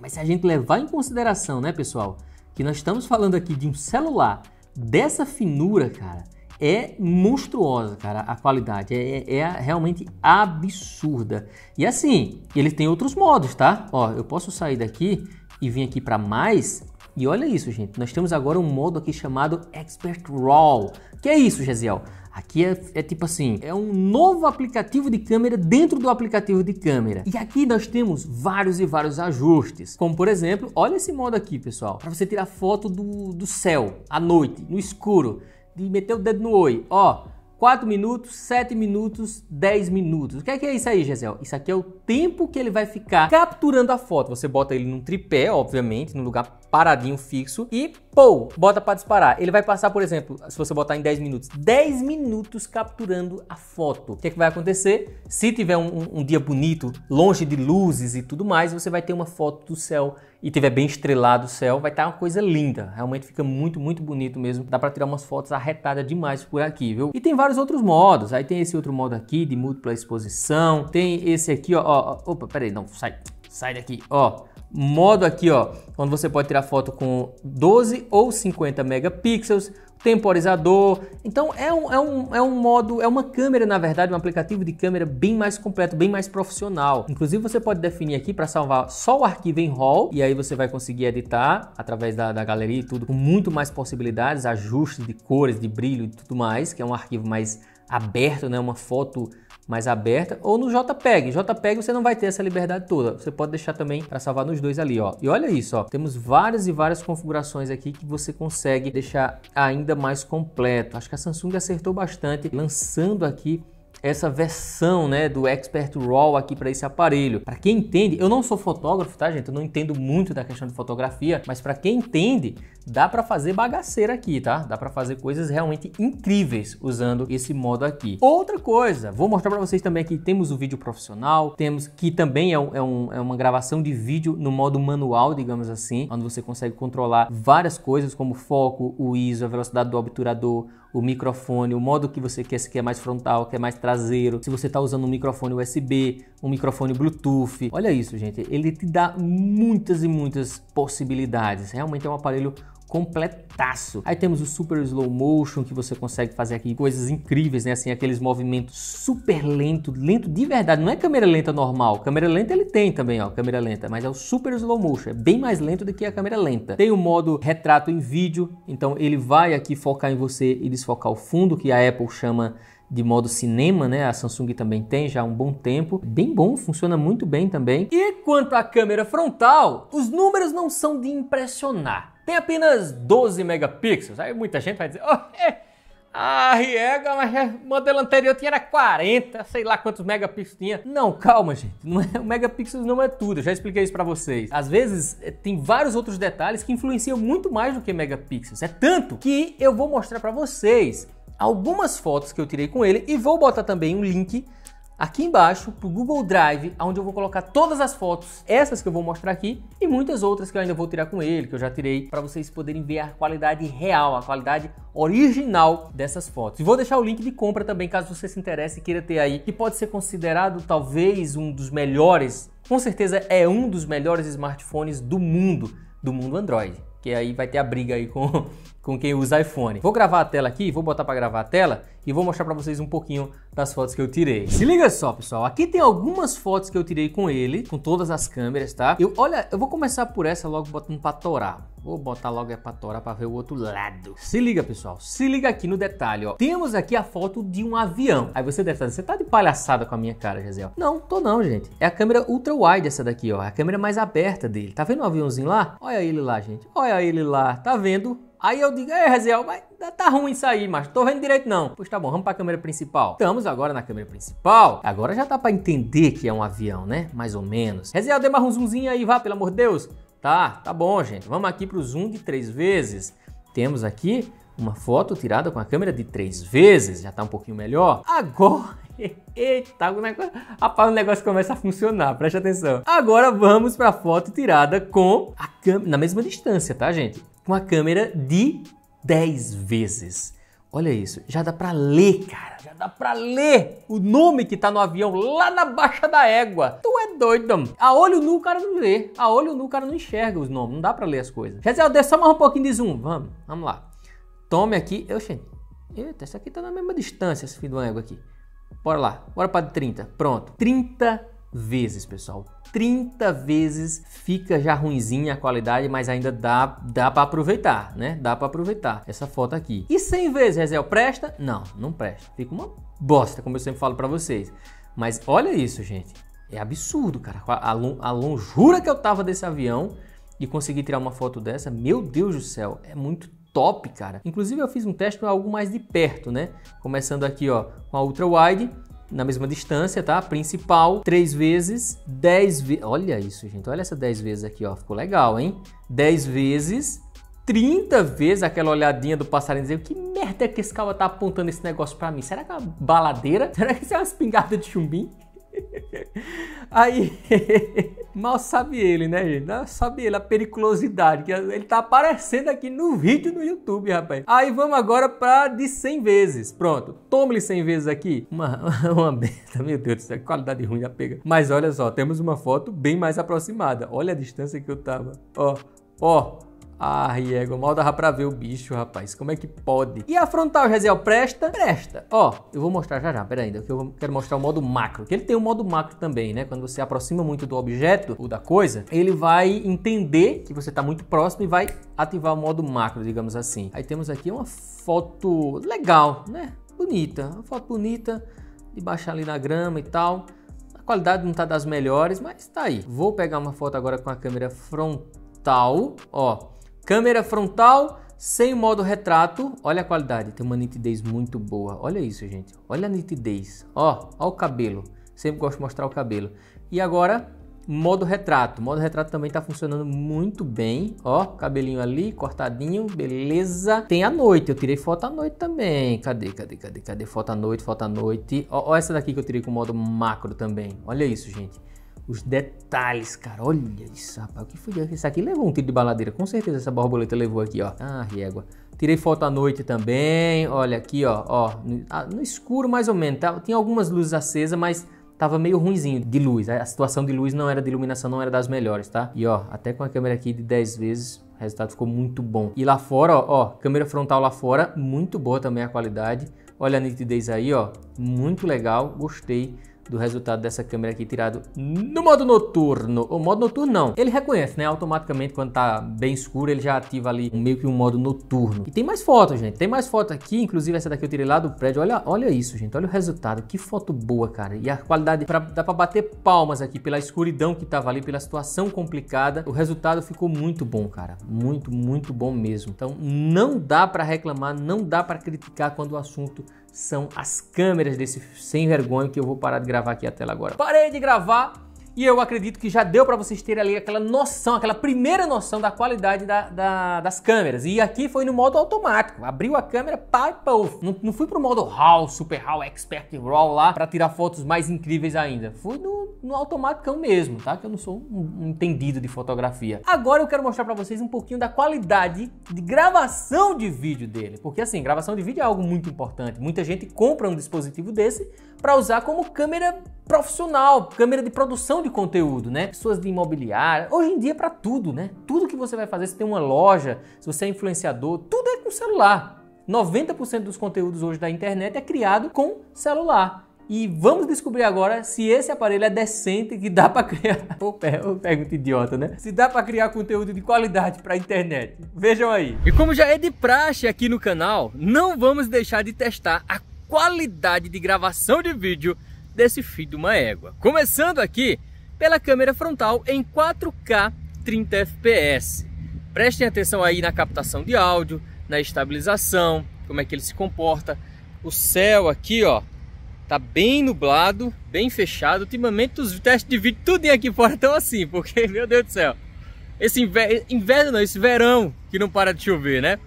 Mas se a gente levar em consideração, né, pessoal, que nós estamos falando aqui de um celular dessa finura, cara, é monstruosa, cara, a qualidade. É, é, é, realmente absurda. E assim, ele tem outros modos, tá? Ó, eu posso sair daqui e vir aqui para mais. E olha isso, gente. Nós temos agora um modo aqui chamado Expert Raw. Que é isso, Gesiel? Aqui é, é, tipo assim, é um novo aplicativo de câmera dentro do aplicativo de câmera. E aqui nós temos vários e vários ajustes. Como por exemplo, olha esse modo aqui, pessoal. Para você tirar foto do, do céu, à noite, no escuro de meter o dedo no oi. Ó, 4 minutos, 7 minutos, 10 minutos. O que é, que é isso aí, Gisele? Isso aqui é o tempo que ele vai ficar capturando a foto. Você bota ele num tripé, obviamente, num lugar paradinho, fixo e pô, bota para disparar. Ele vai passar, por exemplo, se você botar em 10 minutos, 10 minutos capturando a foto. O que, é que vai acontecer? Se tiver um, um, dia bonito, longe de luzes e tudo mais, você vai ter uma foto do céu e tiver bem estrelado o céu, vai estar tá uma coisa linda. Realmente fica muito, muito bonito mesmo. Dá para tirar umas fotos arretadas demais por aqui, viu? E tem vários outros modos. Aí tem esse outro modo aqui de múltipla exposição. Tem esse aqui, ó. ó opa, peraí, não, sai. Sai daqui, ó modo aqui, ó, onde você pode tirar foto com 12 ou 50 megapixels, temporizador. Então é um, é um, é um modo, é uma câmera, na verdade, um aplicativo de câmera bem mais completo, bem mais profissional. Inclusive, você pode definir aqui para salvar só o arquivo em RAW e aí você vai conseguir editar através da, da galeria e tudo, com muito mais possibilidades, ajustes de cores, de brilho e tudo mais, que é um arquivo mais aberto, né? Uma foto mais aberta, ou no JPEG. JPEG você não vai ter essa liberdade toda. Você pode deixar também para salvar nos dois ali, ó. E olha isso, ó. Temos várias e várias configurações aqui que você consegue deixar ainda mais completo. Acho que a Samsung acertou bastante lançando aqui essa versão né, do Expert RAW aqui para esse aparelho. Para quem entende, eu não sou fotógrafo, tá gente? Eu não entendo muito da questão de fotografia, mas para quem entende, dá para fazer bagaceira aqui, tá? Dá para fazer coisas realmente incríveis usando esse modo aqui. Outra coisa, vou mostrar para vocês também aqui, temos o vídeo profissional, temos que também é, um, é, um, é uma gravação de vídeo no modo manual, digamos assim, onde você consegue controlar várias coisas como foco, o ISO, a velocidade do obturador, o microfone, o modo que você quer, se quer mais frontal, quer mais traseiro, se você está usando um microfone USB, um microfone Bluetooth. Olha isso, gente, ele te dá muitas e muitas possibilidades. Realmente é um aparelho completaço. Aí temos o super slow motion que você consegue fazer aqui coisas incríveis, né? Assim, aqueles movimentos super lento, lento de verdade, não é câmera lenta normal. Câmera lenta ele tem também, ó, câmera lenta, mas é o super slow motion, é bem mais lento do que a câmera lenta. Tem o modo retrato em vídeo, então ele vai aqui focar em você e desfocar o fundo, que a Apple chama de modo cinema, né? A Samsung também tem já há um bom tempo. Bem bom, funciona muito bem também. E quanto à câmera frontal, os números não são de impressionar tem apenas 12 megapixels. Aí muita gente vai dizer, oh, é, a Riega, é, mas é, o modelo anterior tinha era 40, sei lá quantos megapixels tinha. Não, calma, gente. Não é, o megapixels não é tudo. Eu já expliquei isso para vocês. Às vezes é, tem vários outros detalhes que influenciam muito mais do que megapixels. É tanto que eu vou mostrar para vocês algumas fotos que eu tirei com ele e vou botar também um link aqui embaixo para o Google Drive, onde eu vou colocar todas as fotos, essas que eu vou mostrar aqui e muitas outras que eu ainda vou tirar com ele, que eu já tirei, para vocês poderem ver a qualidade real, a qualidade original dessas fotos. E vou deixar o link de compra também, caso você se interesse e queira ter aí, que pode ser considerado talvez um dos melhores, com certeza é um dos melhores smartphones do mundo, do mundo Android que aí vai ter a briga aí com com quem usa iPhone. Vou gravar a tela aqui, vou botar para gravar a tela e vou mostrar para vocês um pouquinho das fotos que eu tirei. Se liga só, pessoal, aqui tem algumas fotos que eu tirei com ele, com todas as câmeras, tá? Eu, olha, eu vou começar por essa logo botando para torar. Vou botar logo é para torar para ver o outro lado. Se liga, pessoal, se liga aqui no detalhe, ó. Temos aqui a foto de um avião. Aí você deve estar dizendo, você tá de palhaçada com a minha cara, Gisele. Não, tô não, gente. É a câmera ultra wide essa daqui, ó. É a câmera mais aberta dele. Tá vendo o aviãozinho lá? Olha ele lá, gente. Olha ele lá. Tá vendo? Aí eu digo, é, Reziel, mas tá, tá ruim isso aí, mas tô vendo direito não. Pois tá bom, vamos pra câmera principal. Estamos agora na câmera principal. Agora já tá pra entender que é um avião, né? Mais ou menos. Reziel, dê mais um zoomzinho aí, vá, pelo amor de Deus. Tá, tá bom, gente. Vamos aqui pro zoom de três vezes. Temos aqui uma foto tirada com a câmera de três vezes. Já tá um pouquinho melhor. Agora... Eita, o negócio... Rapaz, o negócio começa a funcionar, preste atenção. Agora vamos para a foto tirada com a câmera na mesma distância, tá, gente? com a câmera de 10 vezes. Olha isso, já dá para ler, cara. Já dá para ler o nome que tá no avião lá na baixa da égua. Tu é doido. Mano. A olho nu o cara não lê. A olho nu o cara não enxerga os nomes, não dá para ler as coisas. Gisele, deixa só mais um pouquinho de zoom. Vamos, vamos lá. Tome aqui. eu Oxê. Eita, essa aqui tá na mesma distância, esse filho do égua aqui. Bora lá. Bora para 30. Pronto. 30 vezes, pessoal. 30 vezes fica já ruimzinha a qualidade, mas ainda dá, dá para aproveitar, né? Dá para aproveitar essa foto aqui. E 100 vezes, Rezel, presta? Não, não presta. Fica uma bosta, como eu sempre falo para vocês. Mas olha isso, gente. É absurdo, cara. A, long, a que eu tava desse avião e consegui tirar uma foto dessa, meu Deus do céu, é muito top, cara. Inclusive eu fiz um teste com algo mais de perto, né? Começando aqui, ó, com a ultra wide na mesma distância, tá? Principal, 3 vezes, 10 vezes... Olha isso, gente. Olha essa 10 vezes aqui, ó. Ficou legal, hein? 10 vezes, 30 vezes aquela olhadinha do passarinho dizendo que merda é que esse cara tá apontando esse negócio para mim? Será que é uma baladeira? Será que isso é uma espingarda de chumbim? Aí... Mal sabe ele, né, gente? sabe ele a periculosidade que ele tá aparecendo aqui no vídeo no YouTube, rapaz. Aí vamos agora para de 100 vezes. Pronto, tome-lhe 100 vezes aqui. Uma, uma besta, meu Deus do céu, qualidade ruim da pega. Mas olha só, temos uma foto bem mais aproximada. Olha a distância que eu tava. Ó, ó. Ah, Riego, mal dava pra ver o bicho, rapaz. Como é que pode? E a frontal resial presta? Presta. Ó, eu vou mostrar já já, pera ainda, que eu quero mostrar o modo macro. Que ele tem o um modo macro também, né? Quando você aproxima muito do objeto ou da coisa, ele vai entender que você tá muito próximo e vai ativar o modo macro, digamos assim. Aí temos aqui uma foto legal, né? Bonita, uma foto bonita, de baixar ali na grama e tal. A qualidade não tá das melhores, mas tá aí. Vou pegar uma foto agora com a câmera frontal, ó. Câmera frontal sem modo retrato. Olha a qualidade, tem uma nitidez muito boa. Olha isso, gente. Olha a nitidez. Ó, ó o cabelo. Sempre gosto de mostrar o cabelo. E agora, modo retrato. Modo retrato também está funcionando muito bem. Ó, cabelinho ali, cortadinho, beleza. Tem a noite, eu tirei foto à noite também. Cadê, cadê, cadê, cadê? Foto à noite, foto à noite. Ó, ó essa daqui que eu tirei com modo macro também. Olha isso, gente os detalhes, cara. Olha isso, rapaz. O que foi? Isso aqui levou um tiro de baladeira. Com certeza essa borboleta levou aqui, ó. Ah, régua. Tirei foto à noite também. Olha aqui, ó. ó no, ah, no escuro, mais ou menos. Tá? Tinha algumas luzes acesas, mas tava meio ruimzinho de luz. A situação de luz não era de iluminação, não era das melhores, tá? E ó, até com a câmera aqui de 10 vezes, o resultado ficou muito bom. E lá fora, ó, ó câmera frontal lá fora, muito boa também a qualidade. Olha a nitidez aí, ó. Muito legal, gostei do resultado dessa câmera aqui tirado no modo noturno. O modo noturno não. Ele reconhece, né? Automaticamente quando tá bem escuro, ele já ativa ali meio que um modo noturno. E tem mais fotos, gente. Tem mais fotos aqui, inclusive essa daqui eu tirei lá do prédio. Olha, olha isso, gente. Olha o resultado. Que foto boa, cara. E a qualidade pra, dá para bater palmas aqui pela escuridão que tava ali, pela situação complicada. O resultado ficou muito bom, cara. Muito, muito bom mesmo. Então, não dá para reclamar, não dá para criticar quando o assunto são as câmeras desse sem vergonha que eu vou parar de gravar aqui a tela agora. Parei de gravar e eu acredito que já deu para vocês terem ali aquela noção, aquela primeira noção da qualidade da, da, das câmeras. E aqui foi no modo automático. Abriu a câmera, pá e Não, não fui pro modo RAW, Super RAW, Expert RAW lá, para tirar fotos mais incríveis ainda. Fui no, no automático mesmo, tá? Que eu não sou um, um entendido de fotografia. Agora eu quero mostrar para vocês um pouquinho da qualidade de gravação de vídeo dele. Porque assim, gravação de vídeo é algo muito importante. Muita gente compra um dispositivo desse para usar como câmera profissional, câmera de produção de conteúdo, né? Pessoas de imobiliária, hoje em dia é para tudo, né? Tudo que você vai fazer, se tem uma loja, se você é influenciador, tudo é com celular. 90% dos conteúdos hoje da internet é criado com celular. E vamos descobrir agora se esse aparelho é decente que dá para criar. Pô, pergunta idiota, né? Se dá para criar conteúdo de qualidade para a internet. Vejam aí. E como já é de praxe aqui no canal, não vamos deixar de testar a qualidade de gravação de vídeo desse filho de uma égua. Começando aqui pela câmera frontal em 4K 30 fps. Prestem atenção aí na captação de áudio, na estabilização, como é que ele se comporta. O céu aqui, ó, tá bem nublado, bem fechado. Ultimamente os testes de vídeo tudo aqui fora estão assim, porque meu Deus do céu. Esse inverno, inverno não, esse verão que não para de chover, né?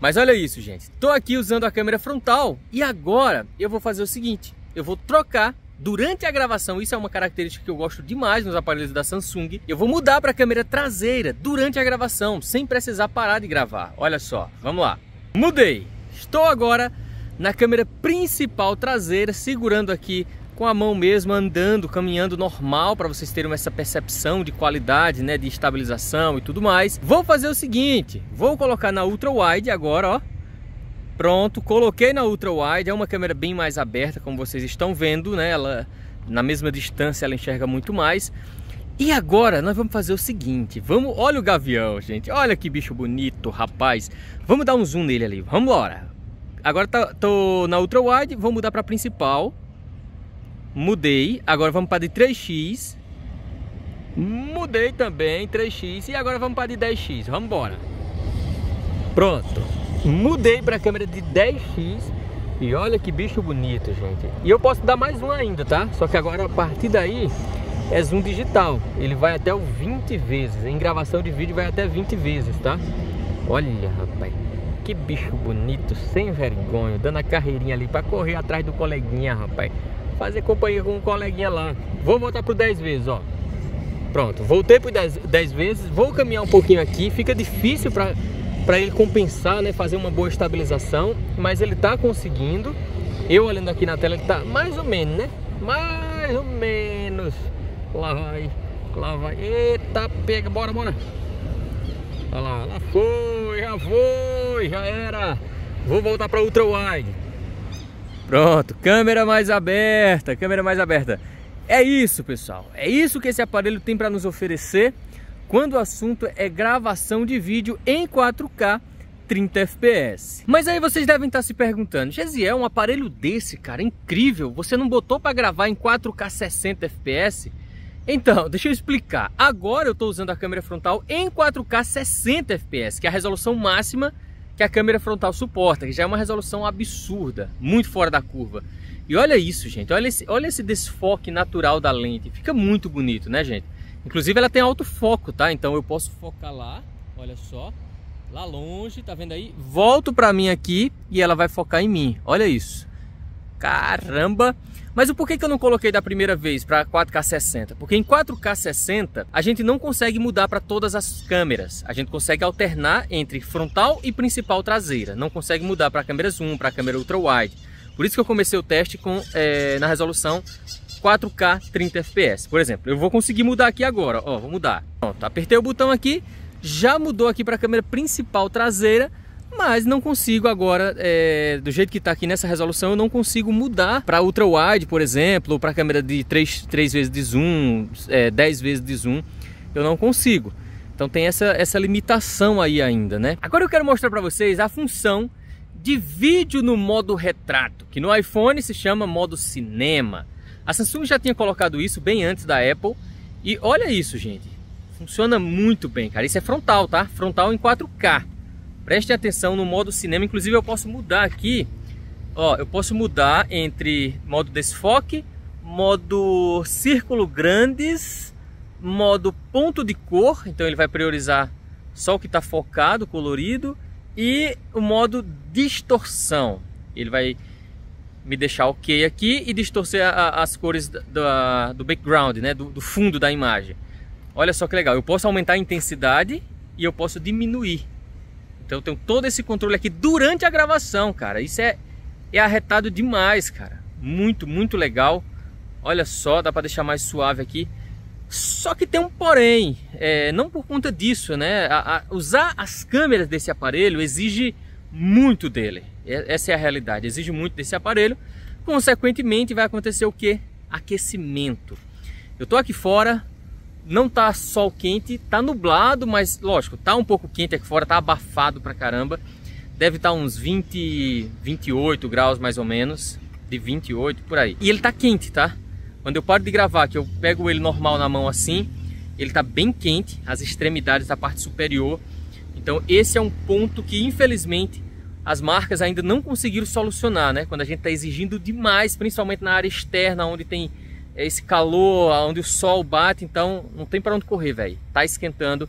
Mas olha isso, gente. Tô aqui usando a câmera frontal e agora eu vou fazer o seguinte. Eu vou trocar Durante a gravação, isso é uma característica que eu gosto demais nos aparelhos da Samsung. Eu vou mudar para a câmera traseira durante a gravação, sem precisar parar de gravar. Olha só, vamos lá. Mudei. Estou agora na câmera principal traseira, segurando aqui com a mão mesmo andando, caminhando normal para vocês terem essa percepção de qualidade, né, de estabilização e tudo mais. Vou fazer o seguinte, vou colocar na ultra wide agora, ó. Pronto, coloquei na ultra wide, é uma câmera bem mais aberta, como vocês estão vendo, né? Ela na mesma distância ela enxerga muito mais. E agora nós vamos fazer o seguinte, vamos, olha o gavião, gente. Olha que bicho bonito, rapaz. Vamos dar um zoom nele ali. Vamos embora. Agora tá, tô na ultra wide, vou mudar para principal mudei. Agora vamos para de 3x. Mudei também, 3x. E agora vamos para de 10x. Vamos embora. Pronto. Mudei para a câmera de 10x. E olha que bicho bonito, gente. E eu posso dar mais um ainda, tá? Só que agora a partir daí é zoom digital. Ele vai até o 20 vezes. Em gravação de vídeo vai até 20 vezes, tá? Olha, rapaz. Que bicho bonito, sem vergonha, dando a carreirinha ali para correr atrás do coleguinha, rapaz fazer companhia com um coleguinha lá. Vou voltar pro 10 vezes, ó. Pronto, voltei pro 10, 10 vezes, vou caminhar um pouquinho aqui, fica difícil para para ele compensar, né, fazer uma boa estabilização, mas ele tá conseguindo. Eu olhando aqui na tela, ele tá mais ou menos, né? Mais ou menos. Lá vai, lá vai. Eita, pega, bora, bora. Olha lá, lá foi, já foi, já era. Vou voltar para ultra wide. Pronto, câmera mais aberta, câmera mais aberta. É isso, pessoal. É isso que esse aparelho tem para nos oferecer quando o assunto é gravação de vídeo em 4K 30 FPS. Mas aí vocês devem estar tá se perguntando, Gesiel, um aparelho desse, cara, é incrível, você não botou para gravar em 4K 60 FPS? Então, deixa eu explicar. Agora eu estou usando a câmera frontal em 4K 60 FPS, que é a resolução máxima que a câmera frontal suporta, que já é uma resolução absurda, muito fora da curva. E olha isso, gente, olha esse, olha esse desfoque natural da lente, fica muito bonito, né, gente? Inclusive ela tem autofoco, tá? Então eu posso focar lá, olha só, lá longe, tá vendo aí? Volto para mim aqui e ela vai focar em mim, olha isso. Caramba! Mas o porquê que eu não coloquei da primeira vez para 4K60? Porque em 4K60 a gente não consegue mudar para todas as câmeras. A gente consegue alternar entre frontal e principal traseira. Não consegue mudar para câmera zoom, para câmera ultra wide. Por isso que eu comecei o teste com é, na resolução 4K 30 fps. Por exemplo, eu vou conseguir mudar aqui agora. Ó, vou mudar. Pronto, apertei o botão aqui, já mudou aqui para a câmera principal traseira mas não consigo agora, é, do jeito que está aqui nessa resolução, eu não consigo mudar para ultra wide, por exemplo, ou para câmera de 3, 3 vezes de zoom, é, 10 vezes de zoom, eu não consigo. Então tem essa, essa limitação aí ainda, né? Agora eu quero mostrar para vocês a função de vídeo no modo retrato, que no iPhone se chama modo cinema. A Samsung já tinha colocado isso bem antes da Apple e olha isso, gente. Funciona muito bem, cara. Isso é frontal, tá? Frontal em 4K. Preste atenção no modo cinema, inclusive eu posso mudar aqui, ó, eu posso mudar entre modo desfoque, modo círculo grandes, modo ponto de cor, então ele vai priorizar só o que está focado, colorido, e o modo distorção, ele vai me deixar ok aqui e distorcer a, as cores da, do background, né? Do, do fundo da imagem. Olha só que legal, eu posso aumentar a intensidade e eu posso diminuir então eu tenho todo esse controle aqui durante a gravação, cara. Isso é, é arretado demais, cara. Muito, muito legal. Olha só, dá para deixar mais suave aqui. Só que tem um porém, é, não por conta disso, né? A, a, usar as câmeras desse aparelho exige muito dele. Essa é a realidade, exige muito desse aparelho. Consequentemente, vai acontecer o que? Aquecimento. Eu tô aqui fora, não tá sol quente, tá nublado, mas lógico, tá um pouco quente aqui fora, tá abafado pra caramba. Deve estar tá uns 20, 28 graus mais ou menos, de 28 por aí. E ele tá quente, tá? Quando eu paro de gravar, que eu pego ele normal na mão assim, ele tá bem quente, as extremidades da parte superior. Então esse é um ponto que infelizmente as marcas ainda não conseguiram solucionar, né? Quando a gente está exigindo demais, principalmente na área externa, onde tem é esse calor, onde o sol bate, então não tem para onde correr, velho. Tá esquentando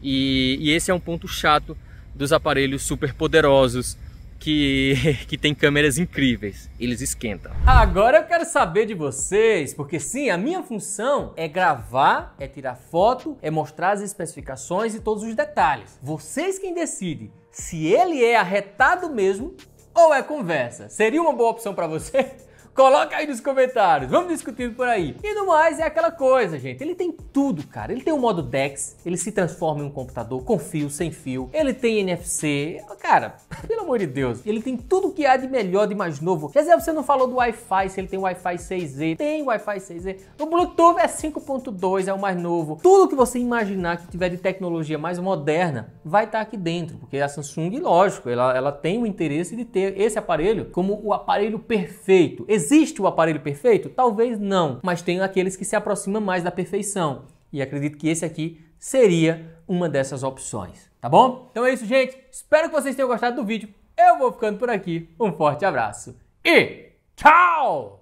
e, e, esse é um ponto chato dos aparelhos super poderosos que, que tem câmeras incríveis, eles esquentam. Agora eu quero saber de vocês, porque sim, a minha função é gravar, é tirar foto, é mostrar as especificações e todos os detalhes. Vocês quem decidem se ele é arretado mesmo ou é conversa. Seria uma boa opção para você? Coloca aí nos comentários, vamos discutindo por aí. E no mais, é aquela coisa, gente. Ele tem tudo, cara. Ele tem o modo DeX, ele se transforma em um computador com fio, sem fio. Ele tem NFC. Cara, pelo amor de Deus. Ele tem tudo que há de melhor, de mais novo. dizer, você não falou do Wi-Fi, se ele tem Wi-Fi 6E. Tem Wi-Fi 6E. O Bluetooth é 5.2, é o mais novo. Tudo que você imaginar que tiver de tecnologia mais moderna vai estar tá aqui dentro, porque a Samsung, lógico, ela, ela tem o interesse de ter esse aparelho como o aparelho perfeito. Existe o aparelho perfeito? Talvez não, mas tem aqueles que se aproximam mais da perfeição. E acredito que esse aqui seria uma dessas opções, tá bom? Então é isso, gente. Espero que vocês tenham gostado do vídeo. Eu vou ficando por aqui. Um forte abraço e tchau!